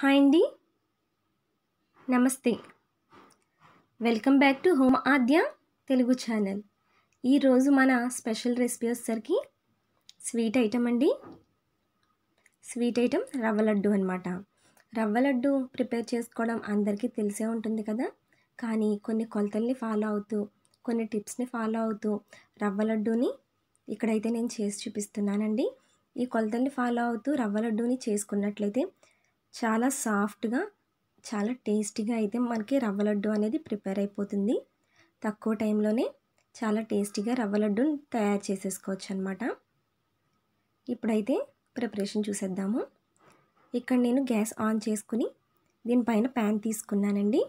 hi అండి నమస్తే welcome back to home Aadya Telugu channel ఈరోజు మన స్పెషల్ రెసిపీ వచ్చేసరికి స్వీట్ ఐటమ్ అండి స్వీట్ ఐటమ్ రవ్వ లడ్డు అనమాట రవ్వ లడ్డు ప్రిపేర్ చేసుకోవడం అందరికీ తెలిసే ఉంటుంది కదా కానీ కొన్ని కొలతల్ని ఫాలో అవుతూ కొన్ని టిప్స్ని ఫాలో అవుతూ రవ్వ లడ్డూని ఇక్కడైతే నేను చేసి చూపిస్తున్నానండి ఈ కొలతల్ని ఫాలో అవుతూ రవ్వ లడ్డూని చేసుకున్నట్లయితే చాలా సాఫ్ట్గా చాలా టేస్టీగా అయితే మనకి రవ్వ లడ్డు అనేది ప్రిపేర్ అయిపోతుంది తక్కువ టైంలోనే చాలా టేస్టీగా రవ్వ లడ్డును తయారు చేసేసుకోవచ్చు అనమాట ఇప్పుడైతే ప్రిపరేషన్ చూసేద్దాము ఇక్కడ నేను గ్యాస్ ఆన్ చేసుకుని దీనిపైన ప్యాన్ తీసుకున్నానండి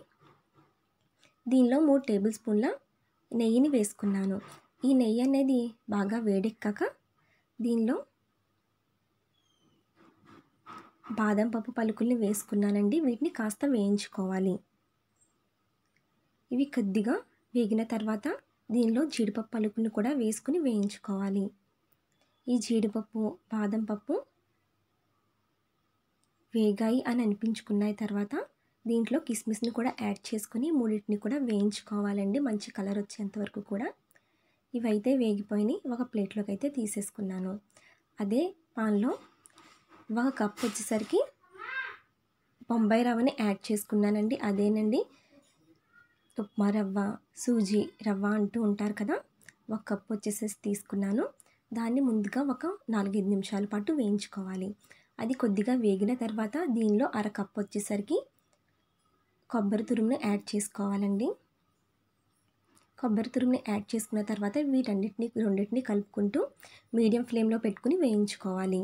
దీనిలో మూడు టేబుల్ స్పూన్ల నెయ్యిని వేసుకున్నాను ఈ నెయ్యి అనేది బాగా వేడెక్కాక దీనిలో బాదం పప్పు పలుకుల్ని వేసుకున్నానండి వీటిని కాస్త వేయించుకోవాలి ఇవి కొద్దిగా వేగిన తర్వాత దీనిలో జీడిపప్పు పలుకుల్ని కూడా వేసుకుని వేయించుకోవాలి ఈ జీడిపప్పు బాదం పప్పు వేగాయి అని అనిపించుకున్న తర్వాత దీంట్లో కిస్మిస్ని కూడా యాడ్ చేసుకుని మూడింటిని కూడా వేయించుకోవాలండి మంచి కలర్ వచ్చేంతవరకు కూడా ఇవైతే వేగిపోయినాయి ఒక ప్లేట్లోకి అయితే తీసేసుకున్నాను అదే పాన్లో ఒక కప్ వచ్చేసరికి బొంబాయి రవ్వని యాడ్ చేసుకున్నానండి అదేనండి ఉప్మా రవ్వ సూజీ రవ్వ అంటూ ఉంటారు కదా ఒక కప్ వచ్చేసేసి తీసుకున్నాను దాన్ని ముందుగా ఒక నాలుగైదు నిమిషాల పాటు వేయించుకోవాలి అది కొద్దిగా వేగిన తర్వాత దీనిలో అర కప్ వచ్చేసరికి కొబ్బరి తురుమును యాడ్ చేసుకోవాలండి కొబ్బరి తురుముని యాడ్ చేసుకున్న తర్వాత వీటన్నిటిని రెండింటిని కలుపుకుంటూ మీడియం ఫ్లేమ్లో పెట్టుకుని వేయించుకోవాలి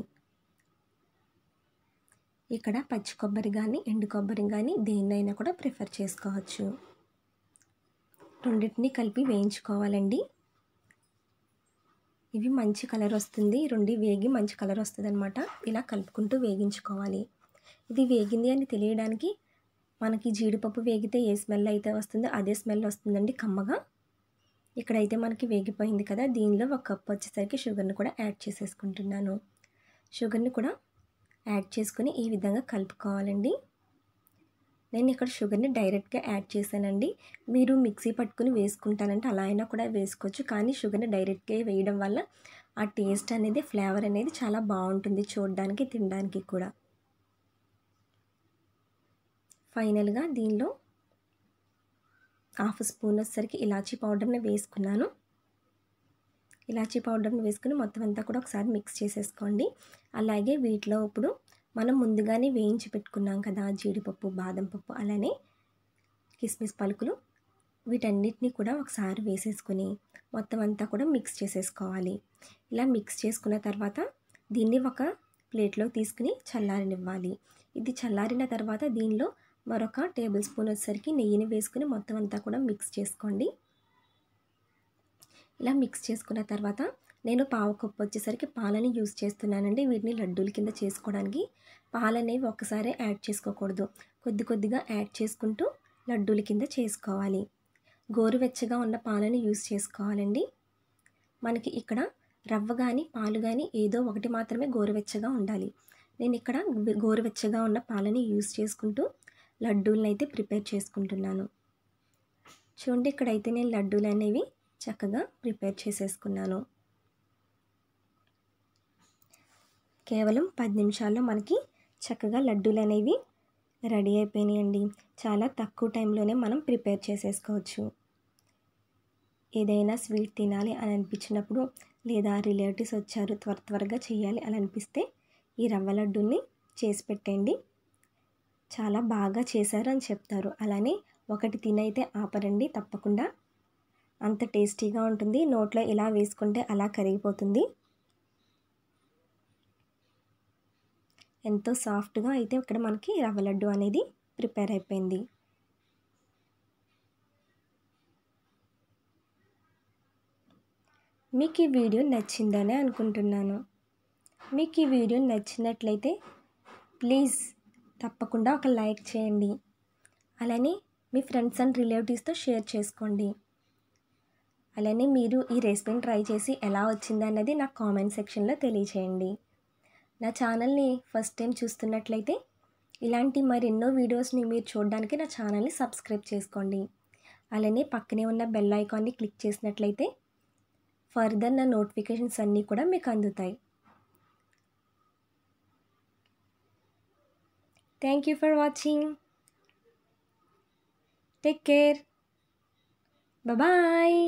ఇక్కడ పచ్చి కొబ్బరి కానీ ఎండు కొబ్బరి కానీ దేన్నైనా కూడా ప్రిఫర్ చేసుకోవచ్చు రెండింటిని కలిపి వేయించుకోవాలండి ఇవి మంచి కలర్ వస్తుంది రెండు వేగి మంచి కలర్ వస్తుంది అనమాట ఇలా కలుపుకుంటూ వేగించుకోవాలి ఇది వేగింది అని తెలియడానికి మనకి జీడిపప్పు వేగితే ఏ స్మెల్ అయితే వస్తుందో అదే స్మెల్ వస్తుందండి కమ్మగా ఇక్కడైతే మనకి వేగిపోయింది కదా దీనిలో ఒక కప్పు వచ్చేసరికి షుగర్ని కూడా యాడ్ చేసేసుకుంటున్నాను షుగర్ని కూడా యాడ్ చేసుకుని ఈ విధంగా కలుపుకోవాలండి నేను ఇక్కడ షుగర్ని డైరెక్ట్గా యాడ్ చేశానండి మీరు మిక్సీ పట్టుకుని వేసుకుంటానంటే అలా అయినా కూడా వేసుకోవచ్చు కానీ షుగర్ని డైరెక్ట్గా వేయడం వల్ల ఆ టేస్ట్ అనేది ఫ్లేవర్ అనేది చాలా బాగుంటుంది చూడడానికి తినడానికి కూడా ఫైనల్గా దీనిలో హాఫ్ స్పూన్ వచ్చేసరికి ఇలాచీ పౌడర్ని వేసుకున్నాను ఇలాచీ పౌడర్ని వేసుకుని మొత్తం అంతా కూడా ఒకసారి మిక్స్ చేసేసుకోండి అలాగే వీటిలో ఇప్పుడు మనం ముందుగానే వేయించి పెట్టుకున్నాం కదా జీడిపప్పు బాదం పప్పు అలానే కిస్మిస్ పలుకులు వీటన్నిటిని కూడా ఒకసారి వేసేసుకుని మొత్తం అంతా కూడా మిక్స్ చేసేసుకోవాలి ఇలా మిక్స్ చేసుకున్న తర్వాత దీన్ని ఒక ప్లేట్లో తీసుకుని చల్లారనివ్వాలి ఇది చల్లారిన తర్వాత దీనిలో మరొక టేబుల్ స్పూన్ వచ్చేసరికి నెయ్యిని వేసుకుని మొత్తం అంతా కూడా మిక్స్ చేసుకోండి ఇలా మిక్స్ చేసుకున్న తర్వాత నేను పావు కప్పు వచ్చేసరికి పాలని యూజ్ చేస్తున్నానండి వీటిని లడ్డూల కింద చేసుకోవడానికి పాలనేవి ఒకసారి యాడ్ చేసుకోకూడదు కొద్ది కొద్దిగా యాడ్ చేసుకుంటూ లడ్డూల కింద చేసుకోవాలి గోరువెచ్చగా ఉన్న పాలను యూజ్ చేసుకోవాలండి మనకి ఇక్కడ రవ్వ కానీ పాలు కానీ ఏదో ఒకటి మాత్రమే గోరువెచ్చగా ఉండాలి నేను ఇక్కడ గోరువెచ్చగా ఉన్న పాలని యూజ్ చేసుకుంటూ లడ్డూలను అయితే ప్రిపేర్ చేసుకుంటున్నాను చూడండి ఇక్కడైతే నేను లడ్డూలు అనేవి చక్కగా ప్రిపేర్ చేసేసుకున్నాను కేవలం పది నిమిషాల్లో మనకి చక్కగా లడ్డూలు అనేవి రెడీ అయిపోయినాయండి చాలా తక్కువ టైంలోనే మనం ప్రిపేర్ చేసేసుకోవచ్చు ఏదైనా స్వీట్ తినాలి అని అనిపించినప్పుడు లేదా రిలేటివ్స్ వచ్చారు త్వర త్వరగా చేయాలి అని అనిపిస్తే ఈ రవ్వ లడ్డూని చేసి పెట్టండి చాలా బాగా చేశారు అని చెప్తారు అలానే ఒకటి తినైతే ఆపరండి తప్పకుండా అంత టేస్టీగా ఉంటుంది నోట్లో ఇలా వేసుకుంటే అలా కరిగిపోతుంది ఎంతో సాఫ్ట్గా అయితే ఇక్కడ మనకి రవ్వ లడ్డు అనేది ప్రిపేర్ అయిపోయింది మీకు ఈ వీడియో నచ్చిందని అనుకుంటున్నాను మీకు ఈ వీడియో నచ్చినట్లయితే ప్లీజ్ తప్పకుండా ఒక లైక్ చేయండి అలానే మీ ఫ్రెండ్స్ అండ్ రిలేటివ్స్తో షేర్ చేసుకోండి అలానే మీరు ఈ రెసిపీని ట్రై చేసి ఎలా వచ్చింది అన్నది నాకు కామెంట్ సెక్షన్లో తెలియచేయండి నా ఛానల్ని ఫస్ట్ టైం చూస్తున్నట్లయితే ఇలాంటి మరెన్నో వీడియోస్ని మీరు చూడడానికి నా ఛానల్ని సబ్స్క్రైబ్ చేసుకోండి అలానే పక్కనే ఉన్న బెల్ ఐకాన్ని క్లిక్ చేసినట్లయితే ఫర్దర్ నా నోటిఫికేషన్స్ అన్నీ కూడా మీకు అందుతాయి thank you for watching take care bye